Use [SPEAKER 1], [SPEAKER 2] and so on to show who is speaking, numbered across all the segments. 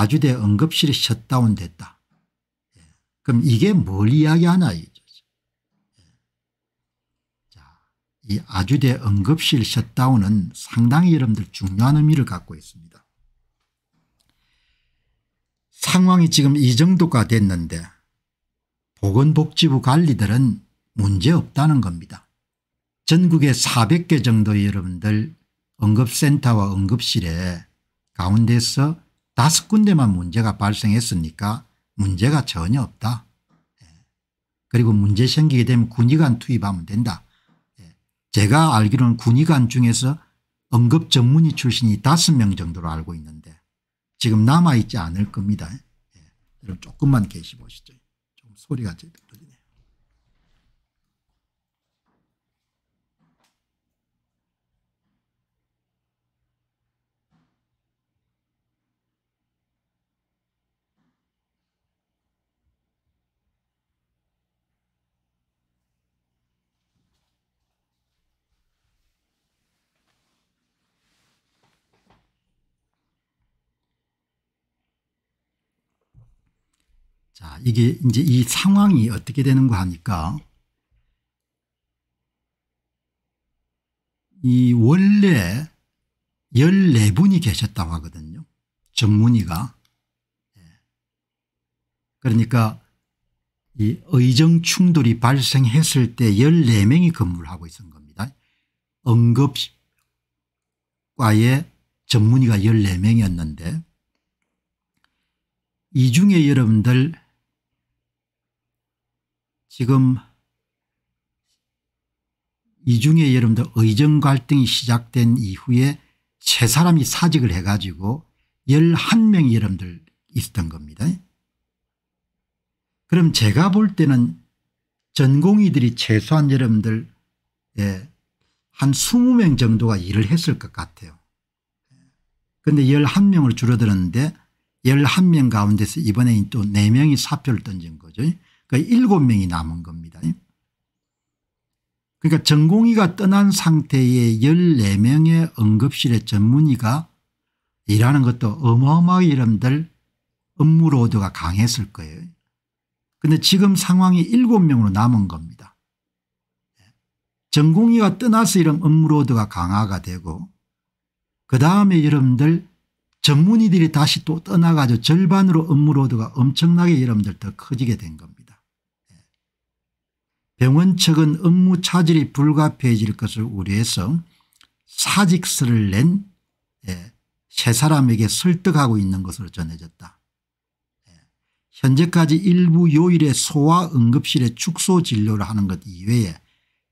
[SPEAKER 1] 아주대 응급실이 셧다운됐다. 예. 그럼 이게 뭘 이야기하나 이죠. 예. 자, 이 아주대 응급실 셧다운은 상당히 여러분들 중요한 의미를 갖고 있습니다. 상황이 지금 이 정도가 됐는데 보건복지부 관리들은 문제없다는 겁니다. 전국에 400개 정도의 여러분들 응급센터와 응급실에 가운데서 다섯 군데만 문제가 발생했으니까 문제가 전혀 없다. 예. 그리고 문제 생기게 되면 군의관 투입하면 된다. 예. 제가 알기로는 군의관 중에서 응급 전문의 출신이 다섯 명 정도로 알고 있는데 지금 남아있지 않을 겁니다. 예. 여러분 조금만 계시 보시죠. 조금 소리가 자, 이게 이제 이 상황이 어떻게 되는가 하니까 이 원래 14분이 계셨다고 하거든요. 전문의가. 예. 그러니까 이 의정 충돌이 발생했을 때 14명이 근무를 하고 있었던 겁니다. 응급과의 전문의가 14명이었는데 이 중에 여러분들 지금 이 중에 여러분들 의정 갈등이 시작된 이후에 세 사람이 사직을 해가지고 11명이 여러분들 있었던 겁니다. 그럼 제가 볼 때는 전공의들이 최소한 여러분들 예, 한 20명 정도가 일을 했을 것 같아요. 그런데 11명으로 줄어들었는데 11명 가운데서 이번에 또 4명이 사표를 던진 거죠. 그러니까 7명이 남은 겁니다. 그러니까 전공의가 떠난 상태의 14명의 응급실의 전문의가 일하는 것도 어마어마하게 이름들 업무로드가 강했을 거예요. 근데 지금 상황이 7명으로 남은 겁니다. 전공의가 떠나서 이런 업무로드가 강화가 되고 그 다음에 여러분들 전문의들이 다시 또 떠나가지고 절반으로 업무로드가 엄청나게 여러분들 더 커지게 된 겁니다. 병원 측은 업무 차질이 불가피해질 것을 우려해서 사직서를 낸세 예, 사람에게 설득하고 있는 것으로 전해졌다. 예, 현재까지 일부 요일에 소아 응급실에 축소 진료를 하는 것 이외에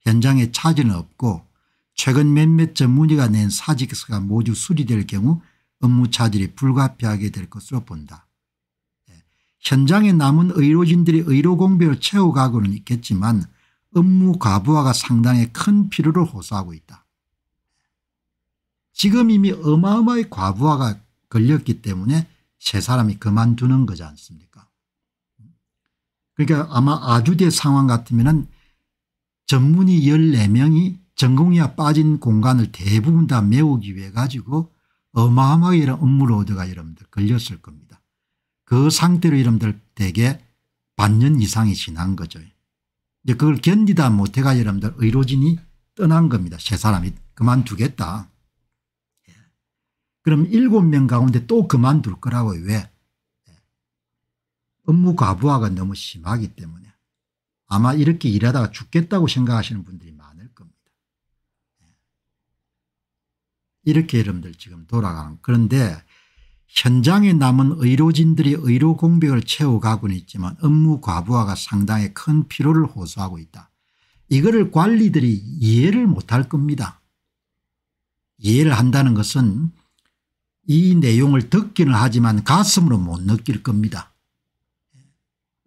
[SPEAKER 1] 현장에 차질은 없고 최근 몇몇 전문의가 낸 사직서가 모두 수리될 경우 업무 차질이 불가피하게 될 것으로 본다. 예, 현장에 남은 의료진들이 의료 공백를 채워가고는 있겠지만 업무 과부하가 상당히 큰 필요를 호소하고 있다. 지금 이미 어마어마의 과부하가 걸렸기 때문에 세 사람이 그만두는 거지 않습니까 그러니까 아마 아주대 상황 같으면 전문의 14명이 전공이야 빠진 공간을 대부분 다 메우기 위해 가지고 어마어마하게 이런 업무로드가 여러분들 걸렸을 겁니다. 그 상태로 여러분들 대개 반년 이상이 지난 거죠. 이제 그걸 견디다 못해가 여러분들 의료진이 떠난 겁니다. 세 사람이 그만두겠다. 예. 그럼 일곱 명 가운데 또 그만둘 거라고요. 왜? 예. 업무 과부하가 너무 심하기 때문에 아마 이렇게 일하다가 죽겠다고 생각하시는 분들이 많을 겁니다. 예. 이렇게 여러분들 지금 돌아가는 그런데 현장에 남은 의료진들이 의료 공백을 채워가곤 있지만 업무 과부하가 상당히 큰 피로를 호소하고 있다. 이거를 관리들이 이해를 못할 겁니다. 이해를 한다는 것은 이 내용을 듣기는 하지만 가슴으로 못 느낄 겁니다.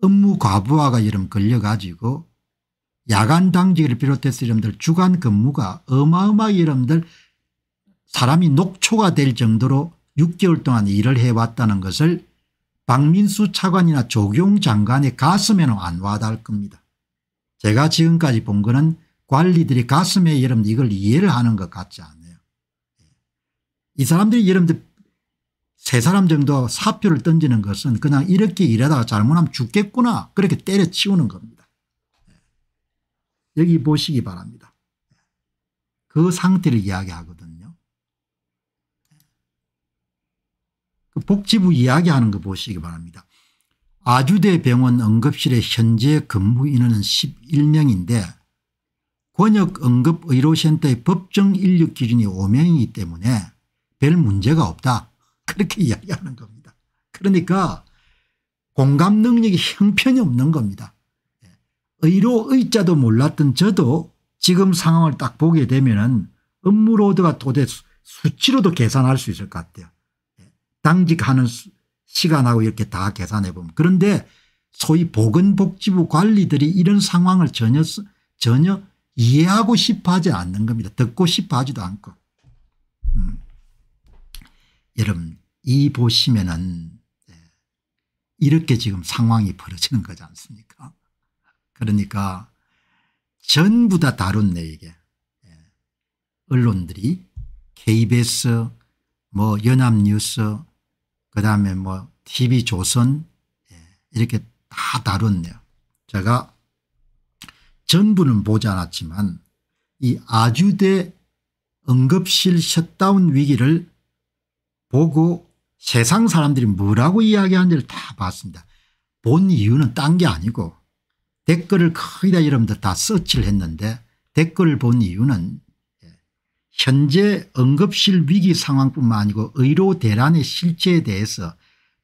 [SPEAKER 1] 업무 과부하가 이름 걸려가지고 야간 당직을 비롯해서 여러분들 주간 근무가 어마어마하게 러분들 사람이 녹초가 될 정도로 6개월 동안 일을 해왔다는 것을 박민수 차관이나 조경 장관의 가슴에는 안 와닿을 겁니다. 제가 지금까지 본 거는 관리들이 가슴에 여러분 이걸 이해를 하는 것 같지 않아요. 예. 이 사람들이 여러분들 세 사람 정도 사표를 던지는 것은 그냥 이렇게 일하다가 잘못하면 죽겠구나 그렇게 때려치우는 겁니다. 예. 여기 보시기 바랍니다. 예. 그 상태를 이야기하거든요. 복지부 이야기하는 거 보시기 바랍니다. 아주대 병원 응급실의 현재 근무 인원은 11명인데 권역 응급의료센터의 법정 인력 기준이 5명이기 때문에 별 문제가 없다 그렇게 이야기하는 겁니다. 그러니까 공감 능력이 형편이 없는 겁니다. 의료의자도 몰랐던 저도 지금 상황을 딱 보게 되면 은 업무로드가 도대 수치로도 계산할 수 있을 것 같아요. 당직하는 시간하고 이렇게 다 계산해 보면 그런데 소위 보건복지부 관리들이 이런 상황을 전혀 전혀 이해하고 싶어 하지 않는 겁니다. 듣고 싶어 하지도 않고. 음. 여러분 이 보시면은 예, 이렇게 지금 상황이 벌어지는 거지 않습니까 그러니까 전부 다 다뤘네 이게 예. 언론들이 KBS 뭐 연합뉴스 그다음에 뭐 TV 조선 예, 이렇게 다 다뤘네요. 제가 전부는 보지 않았지만 이 아주대 응급실 셧다운 위기를 보고 세상 사람들이 뭐라고 이야기하는지를 다 봤습니다. 본 이유는 딴 게 아니고 댓글을 거의 다 여러분들 다 서치를 했는데 댓글을 본 이유는 현재 응급실 위기 상황뿐만 아니고 의료 대란의 실체에 대해서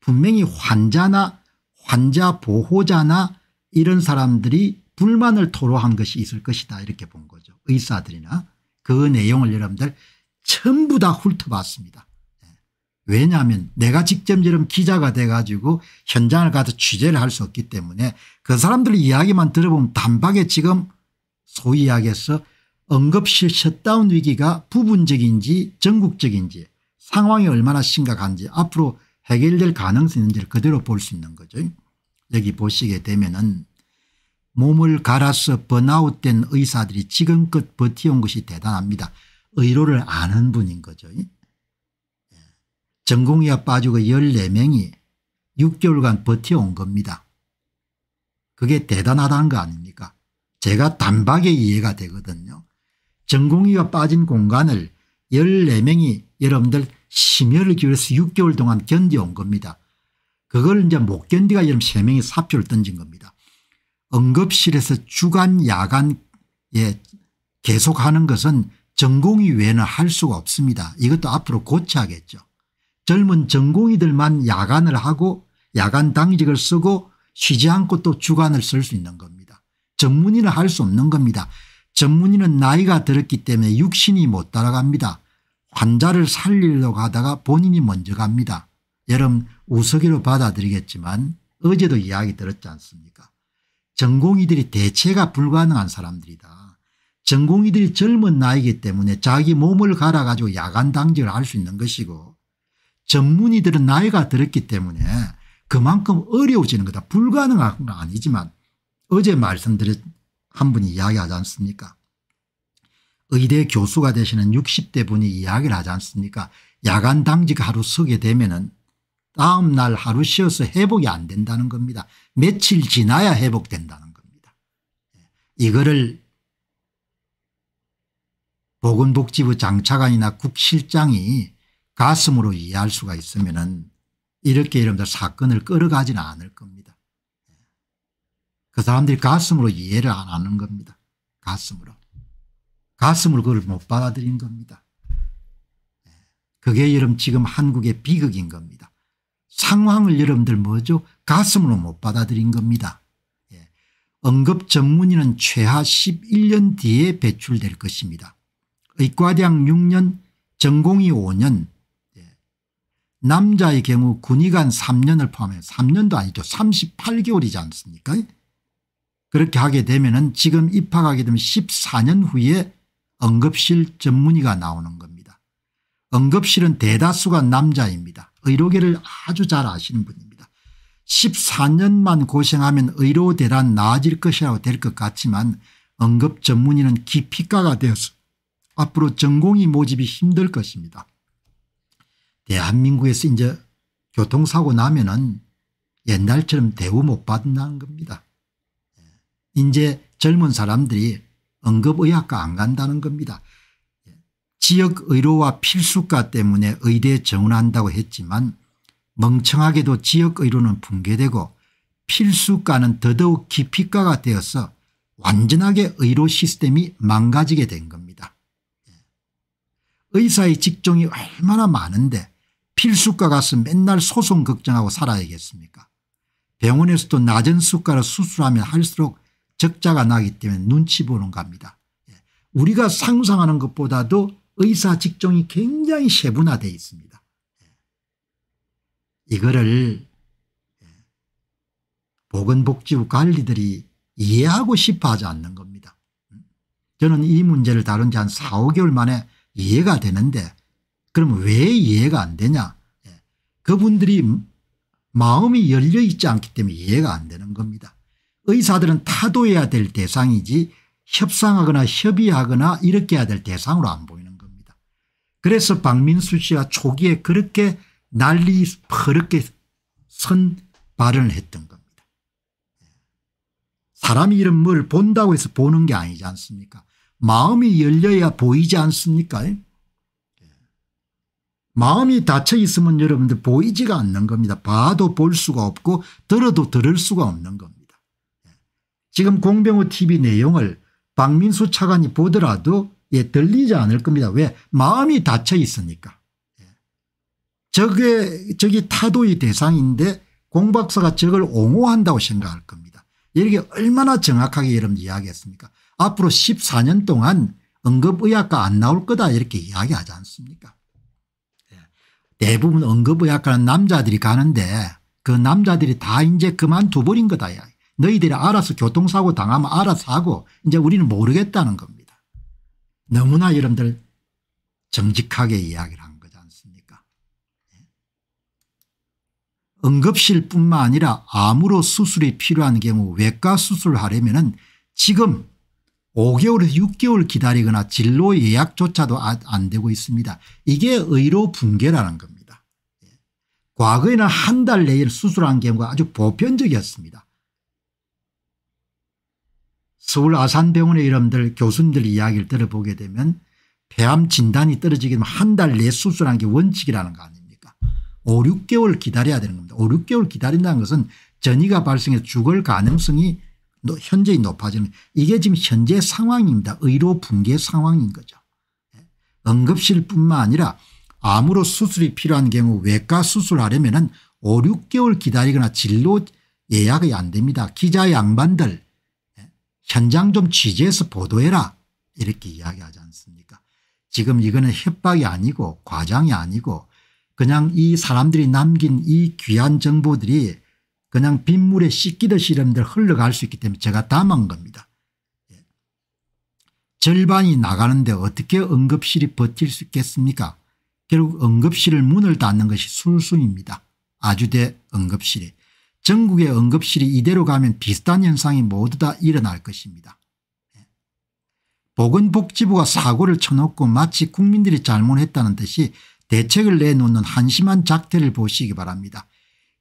[SPEAKER 1] 분명히 환자나 환자 보호자나 이런 사람들이 불만을 토로한 것이 있을 것이다 이렇게 본 거죠. 의사들이나 그 내용을 여러분들 전부 다 훑어봤습니다. 네. 왜냐하면 내가 직접 이런 기자가 돼가지고 현장을 가서 취재를 할 수 없기 때문에 그 사람들 의 이야기만 들어보면 단박에 지금 소위 이야기해서 응급실 셧다운 위기가 부분적인지 전국적인지 상황이 얼마나 심각한지 앞으로 해결될 가능성이 있는지를 그대로 볼 수 있는 거죠. 여기 보시게 되면 은 몸을 갈아서 번아웃된 의사들이 지금껏 버티온 것이 대단합니다. 의료를 아는 분인 거죠. 예. 전공의학 빠지고 14명이 6개월간 버텨온 겁니다. 그게 대단하다는 거 아닙니까 제가 단박에 이해가 되거든요. 전공의가 빠진 공간을 14명이 여러분들 심혈을 기울여서 6개월 동안 견뎌온 겁니다. 그걸 이제 못 견디가 여러분 3명이 사표를 던진 겁니다. 응급실에서 주간 야간 에 계속하는 것은 전공의 외에는 할 수가 없습니다. 이것도 앞으로 고쳐야겠죠. 젊은 전공의들만 야간을 하고 야간 당직을 쓰고 쉬지 않고 또 주간을 쓸 수 있는 겁니다. 전문의는 할 수 없는 겁니다. 전문의는 나이가 들었기 때문에 육신이 못 따라갑니다. 환자를 살리려 가다가 본인이 먼저 갑니다. 여름 우스개로 받아들이겠지만 어제도 이야기 들었지 않습니까 전공의들이 대체가 불가능한 사람들이다. 전공의들이 젊은 나이기 때문에 자기 몸을 갈아가지고 야간당직을 할 수 있는 것이고 전문의들은 나이가 들었기 때문에 그만큼 어려워지는 거다. 불가능한 건 아니지만 어제 말씀드린 한 분이 이야기하지 않습니까 의대 교수가 되시는 60대 분이 이야기를 하지 않습니까 야간 당직 하루 서게 되면은 다음 날 하루 쉬어서 회복이 안 된다는 겁니다. 며칠 지나야 회복된다는 겁니다. 예. 이거를 보건복지부 장차관이나 국실장이 가슴으로 이해할 수가 있으면 은 이렇게 여러분들 사건을 끌어가지는 않을 겁니다. 그 사람들이 가슴으로 이해를 안 하는 겁니다. 가슴으로. 가슴으로 그걸 못 받아들인 겁니다. 그게 여러분 지금 한국의 비극인 겁니다. 상황을 여러분들 뭐죠? 가슴으로 못 받아들인 겁니다. 예. 언급 전문의는 최하 11년 뒤에 배출될 것입니다. 의과대학 6년, 전공이 5년, 예. 남자의 경우 군의관 3년을 포함해 3년도 아니죠. 38개월이지 않습니까? 예. 그렇게 하게 되면은 지금 입학하게 되면 14년 후에 응급실 전문의가 나오는 겁니다. 응급실은 대다수가 남자입니다. 의료계를 아주 잘 아시는 분입니다. 14년만 고생하면 의료 대란 나아질 것이라고 될 것 같지만 응급 전문의는 기피과가 되어서 앞으로 전공이 모집이 힘들 것입니다. 대한민국에서 이제 교통사고 나면은 옛날처럼 대우 못 받는다는 겁니다. 이제 젊은 사람들이 응급의학과 안 간다는 겁니다. 지역의료와 필수과 때문에 의대에 정원한다고 했지만 멍청하게도 지역의료는 붕괴되고 필수과는 더더욱 기피과가 되어서 완전하게 의료 시스템이 망가지게 된 겁니다. 의사의 직종이 얼마나 많은데 필수과 가서 맨날 소송 걱정하고 살아야겠습니까 병원에서도 낮은 수가로 수술하면 할수록 적자가 나기 때문에 눈치 보는 겁니다. 예. 우리가 상상하는 것보다도 의사 직종이 굉장히 세분화되어 있습니다. 예. 이거를 예. 보건복지부 관리들이 이해하고 싶어 하지 않는 겁니다. 음. 저는 이 문제를 다룬 지 한 4, 5개월 만에 이해가 되는데 그럼 왜 이해가 안 되냐. 그분들이 마음이 열려 있지 않기 때문에 이해가 안 되는 겁니다. 의사들은 타도해야 될 대상이지 협상하거나 협의하거나 이렇게 해야 될 대상으로 안 보이는 겁니다. 그래서 박민수 씨가 초기에 그렇게 난리 퍼렇게 선 발언을 했던 겁니다. 사람이 이런 뭘 본다고 해서 보는 게 아니지 않습니까 마음이 열려야 보이지 않습니까 예. 마음이 닫혀 있으면 여러분들 보이지가 않는 겁니다. 봐도 볼 수가 없고 들어도 들을 수가 없는 겁니다. 지금 공병호 tv 내용을 박민수 차관이 보더라도 예, 들리지 않을 겁니다. 왜 마음이 닫혀 있으니까. 예. 저게 저기 타도의 대상인데 공박사가 저걸 옹호한다고 생각할 겁니다. 이렇게 얼마나 정확하게 여러분 이야기했습니까 앞으로 14년 동안 응급의학과 안 나올 거다 이렇게 이야기하지 않습니까 예. 대부분 응급의학과는 남자들이 가는데 그 남자들이 다 이제 그만둬버린 거다 이야기. 너희들이 알아서 교통사고 당하면 알아서 하고 이제 우리는 모르겠다는 겁니다. 너무나 여러분들 정직하게 이야기를 한 거지 않습니까 예? 응급실 뿐만 아니라 암으로 수술이 필요한 경우 외과 수술을 하려면 지금 5개월에서 6개월 기다리거나 진로 예약조차도 아, 안 되고 있습니다. 이게 의료 붕괴라는 겁니다. 예? 과거에는 한 달 내에 수술한 경우가 아주 보편적이었습니다. 서울 아산병원의 이름들 교수님들 이야기를 들어보게 되면 폐암 진단이 떨어지게 되면 한 달 내 수술하는 게 원칙이라는 거 아닙니까 5 6개월 기다려야 되는 겁니다. 5 6개월 기다린다는 것은 전이가 발생해 죽을 가능성이 현재히 높아지는 이게 지금 현재 상황입니다. 의료 붕괴 상황인 거죠. 예. 응급실 뿐만 아니라 암으로 수술이 필요한 경우 외과 수술하려면 5, 6개월 기다리거나 진로 예약이 안 됩니다. 기자 양반들 현장 좀 취재해서 보도해라 이렇게 이야기하지 않습니까 지금 이거는 협박이 아니고 과장이 아니고 그냥 이 사람들이 남긴 이 귀한 정보들이 그냥 빗물에 씻기듯이 이런들 흘러갈 수 있기 때문에 제가 담은 겁니다. 예. 절반이 나가는데 어떻게 응급실이 버틸 수 있겠습니까 결국 응급실을 문을 닫는 것이 술순입니다. 아주대 응급실이. 전국의 응급실이 이대로 가면 비슷한 현상이 모두 다 일어날 것입니다. 예. 보건복지부가 사고를 쳐놓고 마치 국민들이 잘못했다는 듯이 대책을 내놓는 한심한 작태를 보시기 바랍니다.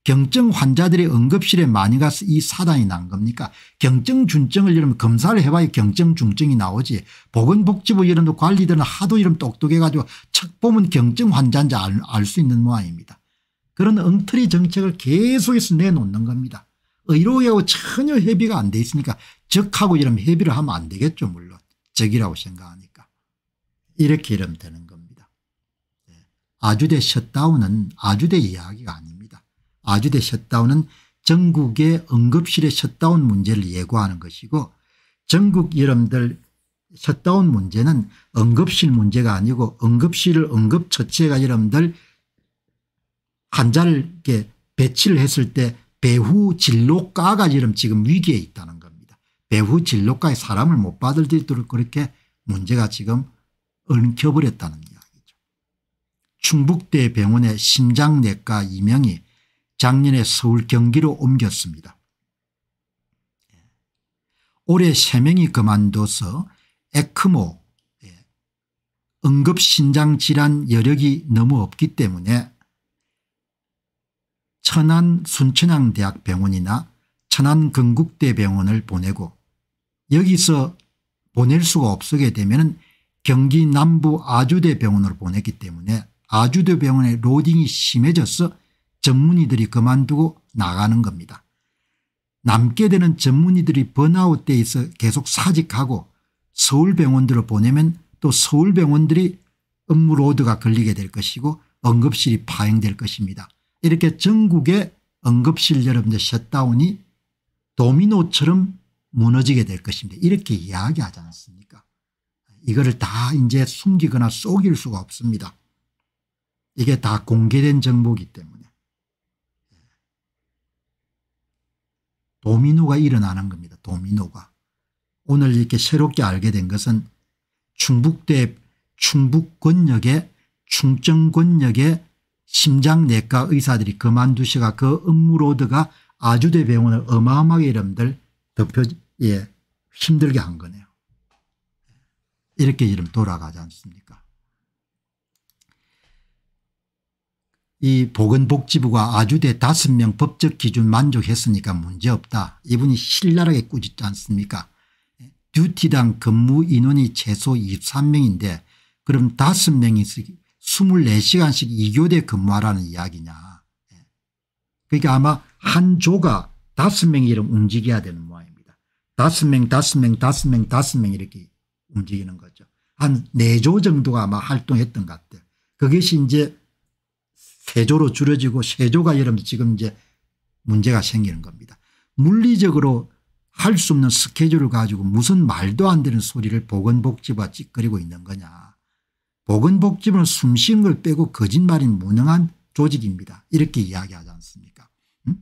[SPEAKER 1] 경증 환자들이 응급실에 많이 가서 이 사단이 난 겁니까 경증 중증을 이러면 검사를 해봐야 경증 중증이 나오지 보건복지부 이런 관리들은 하도 이런 똑똑해가지고 척 보면 경증 환자인지 알 수 있는 모양입니다. 그런 엉터리 정책을 계속해서 내놓는 겁니다. 의료하고 전혀 협의가 안 돼 있으니까 적하고 이러면 협의를 하면 안 되겠죠 물론 적이라고 생각하니까 이렇게 이러면 되는 겁니다. 예. 아주대 셧다운은 아주대 이야기가 아닙니다. 아주대 셧다운은 전국의 응급실의 셧다운 문제를 예고하는 것이고 전국 여러분들 셧다운 문제는 응급실 문제가 아니고 응급실을 응급처치해가 여러분들 환자를 게 배치를 했을 때 배후 진로과가 지금 지금 위기에 있다는 겁니다. 배후 진로과에 사람을 못받을지도록 그렇게 문제가 지금 엉켜버렸다는 이야기죠. 충북대 병원의 심장내과 2명이 작년에 서울 경기로 옮겼습니다. 올해 3명이 그만둬서 에크모 예, 응급신장질환 여력이 너무 없기 때문에 천안 순천향대학병원이나 천안 건국대병원을 보내고 여기서 보낼 수가 없게 되면 경기 남부 아주대병원으로 보냈기 때문에 아주대병원의 로딩이 심해져서 전문의들이 그만두고 나가는 겁니다. 남게 되는 전문의들이 번아웃돼 있어 계속 사직하고 서울병원들을 보내면 또 서울병원들이 업무 로드가 걸리게 될 것이고 응급실이 파행될 것입니다. 이렇게 전국의 응급실 여러분들 셧다운이 도미노처럼 무너지게 될 것입니다. 이렇게 이야기하지 않습니까 이거를 다 이제 숨기거나 속일 수가 없습니다. 이게 다 공개된 정보기 때문에. 도미노가 일어나는 겁니다. 도미노가. 오늘 이렇게 새롭게 알게 된 것은 충북대 충북권역에충청권역에 심장내과 의사들이 그만두시가 그 업무로드가 아주대 병원을 어마어마하게 이름들 덮여 예, 힘들게 한 거네요. 이렇게 이름 돌아가지 않습니까 이 보건복지부가 아주대 다섯 명 법적 기준 만족했으니까 문제없다. 이분이 신랄하게 꾸짖지 않습니까 예, 듀티당 근무 인원이 최소 23명인데 그럼 다섯 명이 24시간씩 2교대 근무하라는 이야기냐. 예. 그러니까 아마 한 조가 다섯 명이 이렇게 움직여야 되는 모양입니다. 다섯 명, 다섯 명, 다섯 명, 다섯 명 이렇게 움직이는 거죠. 한 네 조 정도가 아마 활동했던 것 같아요. 그것이 이제 세 조로 줄어지고 세 조가 여러분 지금 이제 문제가 생기는 겁니다. 물리적으로 할 수 없는 스케줄을 가지고 무슨 말도 안 되는 소리를 보건복지부가 찌그리고 있는 거냐. 보건복지부는 숨쉬는 걸 빼고 거짓말인 무능한 조직입니다. 이렇게 이야기하지 않습니까 응?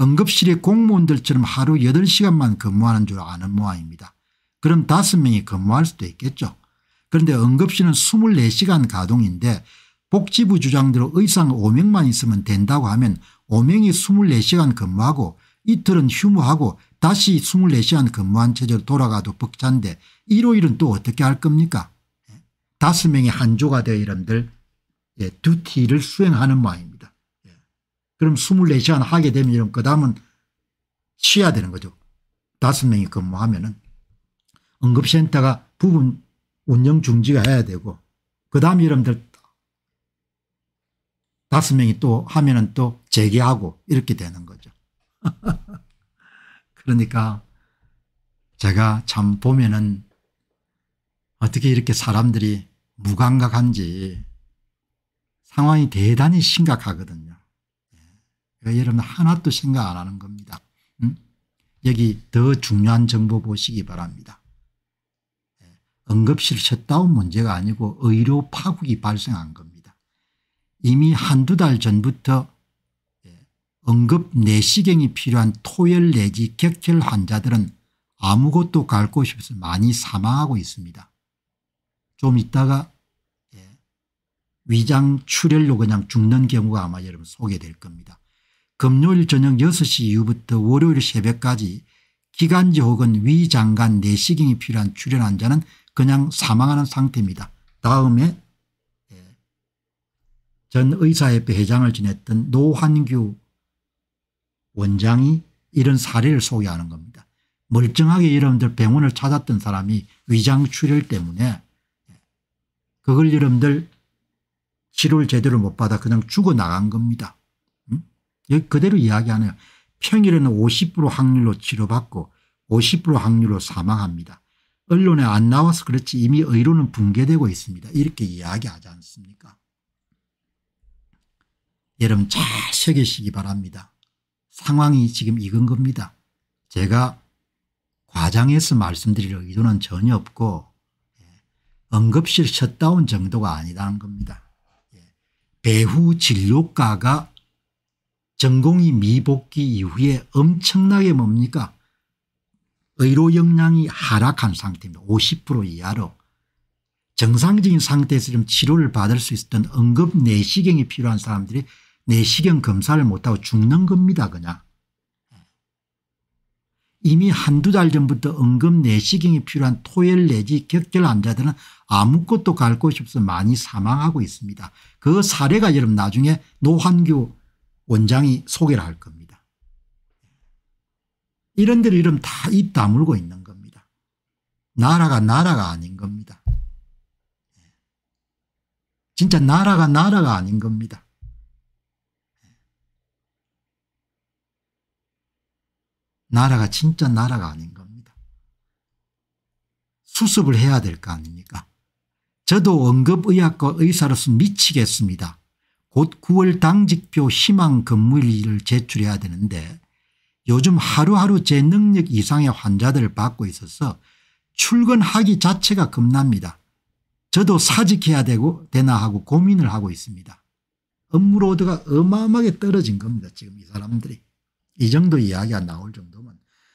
[SPEAKER 1] 응급실의 공무원들처럼 하루 8시간만 근무하는 줄 아는 모양입니다. 그럼 5명이 근무할 수도 있겠죠. 그런데 응급실은 24시간 가동인데 복지부 주장대로 의상 5명만 있으면 된다고 하면 5명이 24시간 근무하고 이틀은 휴무하고 다시 24시간 근무한 체제로 돌아가도 벅찬데 일요일은 또 어떻게 할 겁니까 다섯 명이 한 조가 되어 이름들 예, 듀티를 수행하는 모양입니다. 예. 그럼 24시간 하게 되면 이런 그 다음은 쉬어야 되는 거죠. 다섯 명이 근무하면은 응급센터가 부분 운영 중지가 해야 되고 그 다음 이름들 다섯 명이 또 하면은 또 재개하고 이렇게 되는 거죠. 그러니까 제가 참 보면은 어떻게 이렇게 사람들이 무감각한지 상황이 대단히 심각하거든요. 예. 그러니까 여러분 하나도 생각 안 하는 겁니다. 음? 여기 더 중요한 정보 보시기 바랍니다. 예. 응급실 셧다운 문제가 아니고 의료 파국이 발생한 겁니다. 이미 한두 달 전부터 예, 응급 내시경이 필요한 토열 내지 격혈 환자들은 아무것도 갈 곳이 없어 많이 사망하고 있습니다. 좀 있다가 예, 위장 출혈로 그냥 죽는 경우가 아마 여러분 소개될 겁니다. 금요일 저녁 6시 이후부터 월요일 새벽까지 기관지 혹은 위장관 내시경이 필요한 출혈 환자는 그냥 사망하는 상태입니다. 다음에 예, 전 의사협회 회장을 지냈던 노환규 원장이 이런 사례를 소개하는 겁니다. 멀쩡하게 여러분들 병원을 찾았던 사람이 위장 출혈 때문에 그걸 여러분들 치료를 제대로 못 받아 그냥 죽어나간 겁니다. 응? 여기 그대로 이야기하네요. 평일에는 50% 확률로 치료받고 50% 확률로 사망합니다. 언론에 안 나와서 그렇지 이미 의료는 붕괴되고 있습니다. 이렇게 이야기하지 않습니까? 여러분 잘 새기시기 바랍니다. 상황이 지금 이건 겁니다. 제가 과장해서 말씀드릴 의도는 전혀 없고 응급실 셧다운 정도가 아니라는 겁니다. 예. 배후 진료가가 전공이 미복귀 이후에 엄청나게 뭡니까 의료 역량이 하락한 상태입니다. 50% 이하로 정상적인 상태에서 치료를 받을 수 있었던 응급 내시경이 필요한 사람들이 내시경 검사를 못하고 죽는 겁니다 그냥. 이미 한두 달 전부터 응급 내시경이 필요한 토열 내지 격결 환자들은 아무것도 갈 곳이 없어 많이 사망하고 있습니다. 그 사례가 여러분 나중에 노환규 원장이 소개를 할 겁니다. 이런 데를 이름 다입 다물고 있는 겁니다. 나라가 나라가 아닌 겁니다. 진짜 나라가 나라가 아닌 겁니다. 나라가 진짜 나라가 아닌 겁니다. 수습을 해야 될 거 아닙니까? 저도 언급의학과 의사로서 미치겠습니다. 곧 9월 당직표 희망 근무일을 제출해야 되는데 요즘 하루하루 제 능력 이상의 환자들을 받고 있어서 출근하기 자체가 겁납니다. 저도 사직해야 되고 되나 하고 고민을 하고 있습니다. 업무로드가 어마어마하게 떨어진 겁니다. 지금 이 사람들이. 이 정도 이야기가 나올 정도.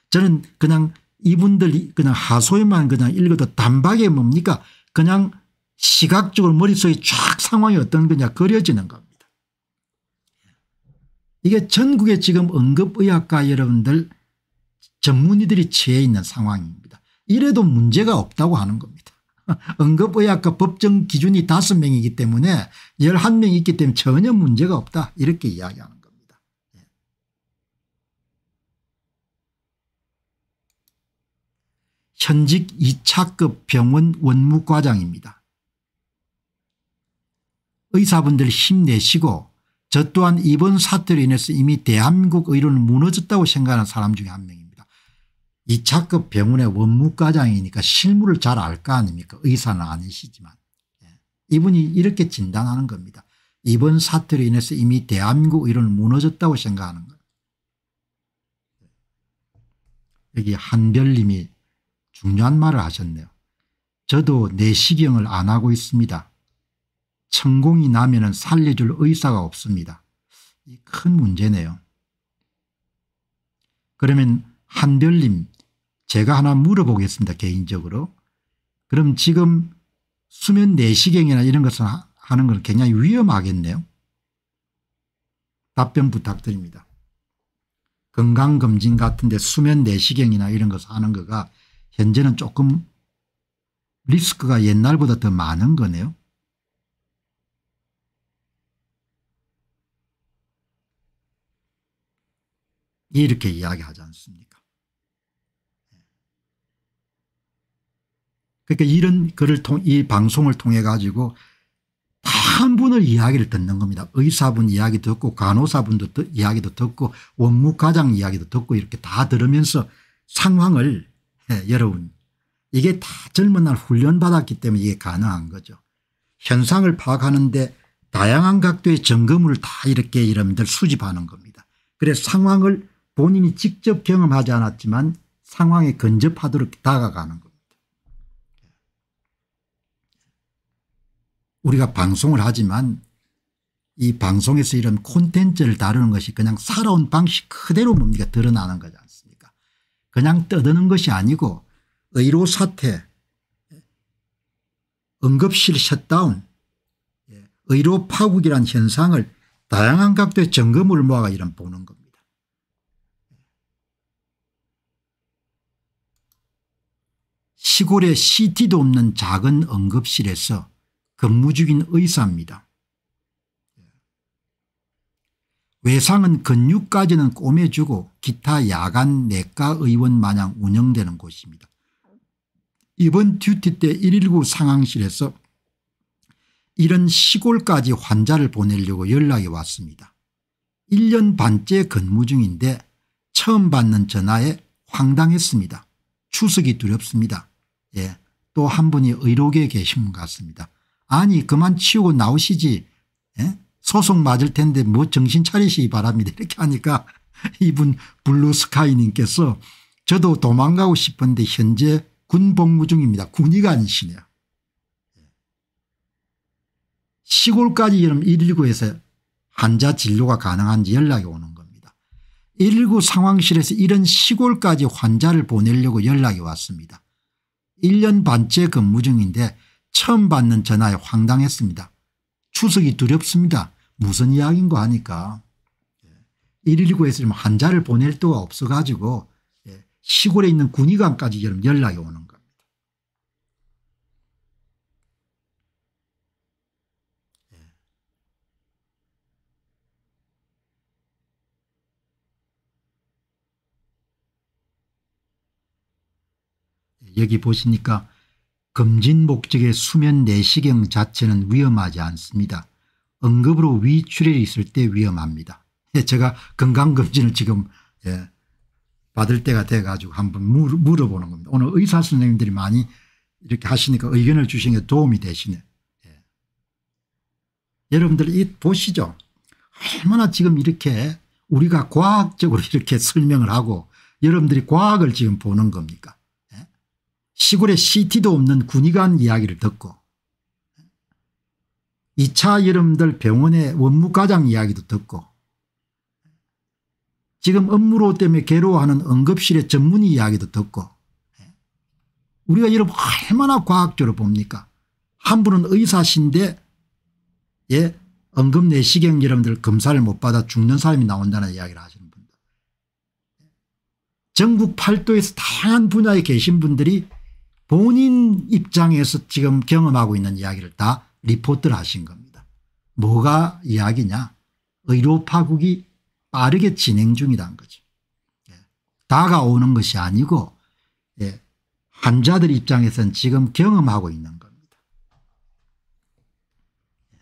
[SPEAKER 1] 저는 그냥 이분들 그냥 하소연만 그냥 읽어도 단박에 뭡니까 그냥 시각적으로 머릿속에 쫙 상황이 어떤 거냐 그려지는 겁니다. 이게 전국에 지금 응급의학과 여러분들 전문의들이 취해 있는 상황입니다. 이래도 문제가 없다고 하는 겁니다. 응급의학과 법정 기준이 다 명이기 때문에 열한 명이 있기 때문에 전혀 문제가 없다 이렇게 이야기하는 현직 2차급 병원 원무과장입니다. 의사분들 힘내시고 저 또한 이번 사태로 인해서 이미 대한민국 의료는 무너졌다고 생각하는 사람 중에 한 명입니다. 2차급 병원의 원무과장이니까 실무를 잘알 거 아닙니까 의사는 아니시지만 예. 이분이 이렇게 진단하는 겁니다. 이번 사태로 인해서 이미 대한민국 의료는 무너졌다고 생각하는 거예요. 여기 한별님이 중요한 말을 하셨네요. 저도 내시경을 안 하고 있습니다. 천공이 나면 살려줄 의사가 없습니다. 큰 문제네요. 그러면 한별님 제가 하나 물어보겠습니다. 개인적으로. 그럼 지금 수면 내시경이나 이런 것을 하는 건 굉장히 위험하겠네요. 답변 부탁드립니다. 건강검진 같은데 수면 내시경이나 이런 것을 하는 거가 현재는 조금 리스크가 옛날보다 더 많은 거네요. 이렇게 이야기하지 않습니까 그러니까 이런 글을 통, 이 방송을 통해 가지고 한 분을 이야기를 듣는 겁니다. 의사분 이야기 듣고 간호사분도 이야기도 듣고 원무과장 이야기도 듣고 이렇게 다 들으면서 상황을 예, 여러분 이게 다 젊은 날 훈련받았기 때문에 이게 가능한 거죠. 현상을 파악하는데 다양한 각도의 점검을 다 이렇게 여러분들 수집하는 겁니다. 그래서 상황을 본인이 직접 경험하지 않았지만 상황에 근접하도록 다가가는 겁니다. 우리가 방송을 하지만 이 방송에서 이런 콘텐츠를 다루는 것이 그냥 살아온 방식 그대로 뭡니까 드러나는 거죠. 그냥 떠드는 것이 아니고 의료 사태 응급실 셧다운 예, 의료 파국이란 현상을 다양한 각도의 점검을 모아가 이런 보는 겁니다. 시골에 CT도 없는 작은 응급실에서 근무 중인 의사입니다. 외상은 근육까지는 꼬매주고 기타 야간 내과 의원 마냥 운영되는 곳입니다. 이번 듀티 때 119 상황실에서 이런 시골까지 환자를 보내려고 연락이 왔습니다. 1년 반째 근무 중인데 처음 받는 전화에 황당했습니다. 추석이 두렵습니다. 예, 또 한 분이 의료계에 계신 것 같습니다. 아니 그만 치우고 나오시지 예? 소송 맞을 텐데 뭐 정신 차리시기 바랍니다. 이렇게 하니까 이분 블루스카이님께서 저도 도망가고 싶은데 현재 군 복무 중입니다. 군의아니시네요 예. 시골까지 이러면 119에서 환자 진료가 가능한지 연락이 오는 겁니다. 119 상황실에서 이런 시골까지 환자를 보내려고 연락이 왔습니다. 1년 반째 근무 중인데 처음 받는 전화에 황당했습니다. 추석이 두렵습니다. 무슨 이야기인가 하니까 119에 지금 환자를 보낼 데가 없어 가지고 예, 시골에 있는 군의관까지 연락이 오는 겁니다. 예. 여기 보시니까 금진 목적의 수면 내시경 자체는 위험하지 않습니다. 응급으로 위출혈이 있을 때 위험합니다. 제가 건강검진을 지금 예, 받을 때가 돼 가지고 한번 물어보는 겁니다. 오늘 의사 선생님들이 많이 이렇게 하시니까 의견을 주시게 도움이 되시네. 예. 여러분들 이 보시죠. 얼마나 지금 이렇게 우리가 과학적으로 이렇게 설명을 하고 여러분들이 과학을 지금 보는 겁니까? 예? 시골에 CT도 없는 군의관 이야기를 듣고 2차 여름들 병원의 원무과장 이야기도 듣고 지금 업무로 때문에 괴로워하는 응급실의 전문의 이야기도 듣고 우리가 여러분 얼마나 과학적으로 봅니까 한 분은 의사신데 예 응급 내시경 여러분들 검사를 못 받아 죽는 사람이 나온다는 이야기를 하시는 분들 전국 팔도에서 다양한 분야에 계신 분들이 본인 입장에서 지금 경험하고 있는 이야기를 다 리포트를 하신 겁니다. 뭐가 이야기냐 의료 파국이 빠르게 진행 중이라 거죠. 예. 다가오는 것이 아니고 예. 환자들 입장에선 지금 경험하고 있는 겁니다. 예.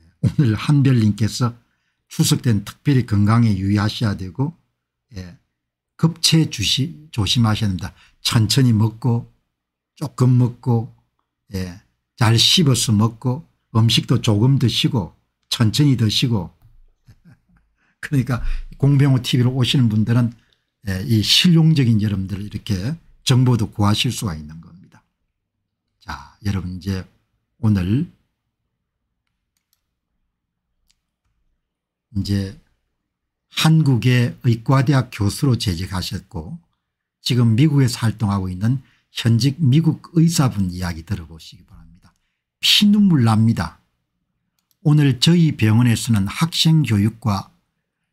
[SPEAKER 1] 예. 오늘 한별님께서 추석된 특별히 건강에 유의하셔야 되고 예. 급체 주시 조심하셔야 됩니다. 천천히 먹고 조금 먹고 예, 잘 씹어서 먹고 음식도 조금 드시고 천천히 드시고 그러니까 공병호 TV로 오시는 분들은 예, 이 실용적인 여러분들 이렇게 정보도 구하실 수가 있는 겁니다. 자 여러분 이제 오늘 이제 한국의 의과대학 교수로 재직하셨고 지금 미국에서 활동하고 있는 현직 미국 의사분 이야기 들어보시기 바랍니다. 피눈물 납니다. 오늘 저희 병원에서는 학생 교육과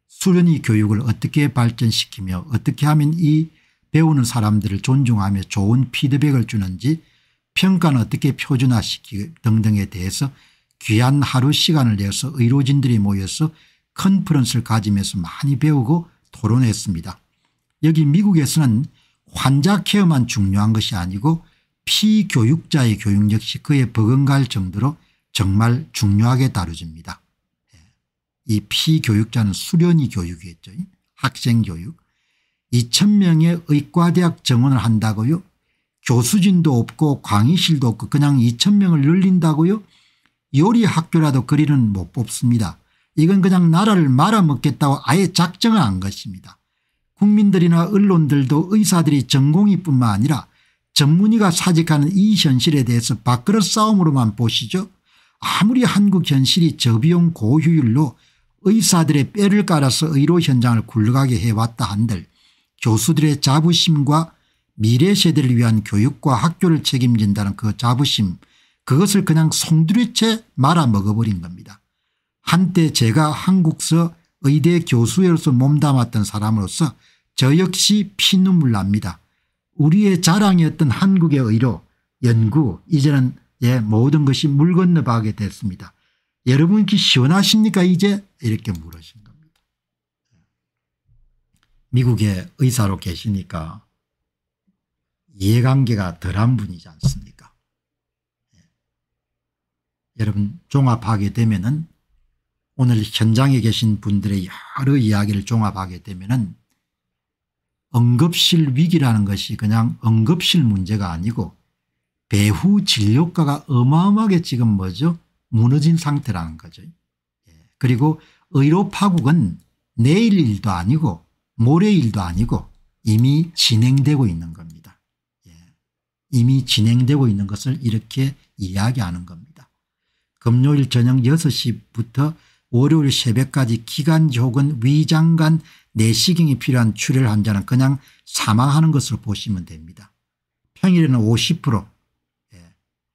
[SPEAKER 1] 수련의 교육을 어떻게 발전시키며 어떻게 하면 이 배우는 사람들을 존중하며 좋은 피드백을 주는지 평가는 어떻게 표준화시키 기 등등에 대해서 귀한 하루 시간을 내서 어 의료진들이 모여서 컨퍼런스를 가지면서 많이 배우고 토론했습니다. 여기 미국에서는 환자 케어만 중요한 것이 아니고 피교육자의 교육 역시 그에 버금갈 정도로 정말 중요하게 다뤄집니다. 예. 이 피교육자는 수련이 교육이었죠. 학생교육. 2,000명의 의과대학 정원을 한다고요. 교수진도 없고 강의실도 없고 그냥 2,000명을 늘린다고요. 요리학교라도 그리는 못 뽑습니다. 이건 그냥 나라를 말아먹겠다고 아예 작정을 한 것입니다. 국민들이나 언론들도 의사들이 전공의뿐만 아니라 전문의가 사직하는 이 현실에 대해서 밥그릇 싸움으로만 보시죠. 아무리 한국 현실이 저비용 고효율로 의사들의 뼈를 깔아서 의료 현장을 굴러가게 해왔다 한들 교수들의 자부심과 미래 세대를 위한 교육과 학교를 책임진다는 그 자부심 그것을 그냥 송두리째 말아먹어버린 겁니다. 한때 제가 한국서 의대 교수로서 몸담았던 사람으로서 저 역시 피눈물 납니다. 우리의 자랑이었던 한국의 의료, 연구 이제는 예, 모든 것이 물 건너가게 됐습니다. 여러분 기 시원하십니까 이제 이렇게 물으신 겁니다. 미국의 의사로 계시니까 이해관계가 덜한 분이지 않습니까 예. 여러분 종합하게 되면 은 오늘 현장에 계신 분들의 여러 이야기를 종합하게 되면 은 응급실 위기라는 것이 그냥 응급실 문제가 아니고 배후 진료가가 어마어마하게 지금 뭐죠 무너진 상태라는 거죠. 예. 그리고 의료 파국은 내일 일도 아니고 모레 일도 아니고 이미 진행되고 있는 겁니다. 예. 이미 진행되고 있는 것을 이렇게 이야기하는 겁니다. 금요일 저녁 6시부터 월요일 새벽까지 기관지 혹은 위장관 내시경이 필요한 출혈 환자는 그냥 사망하는 것으로 보시면 됩니다. 평일에는 50%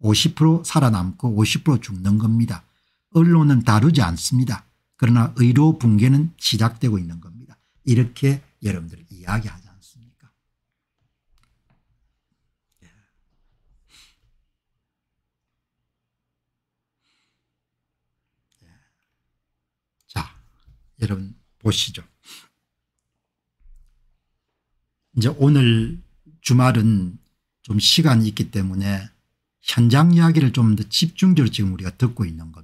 [SPEAKER 1] 50% 예, 살아남고 50% 죽는 겁니다. 언론은 다루지 않습니다. 그러나 의료 붕괴는 시작되고 있는 겁니다. 이렇게 여러분들 이야기하지 않습니까 예. 예. 자 여러분 보시죠. 이제 오늘 주말은 좀 시간이 있기 때문에 현장 이야기를 좀 더 집중적으로 지금 우리가 듣고 있는 겁니다.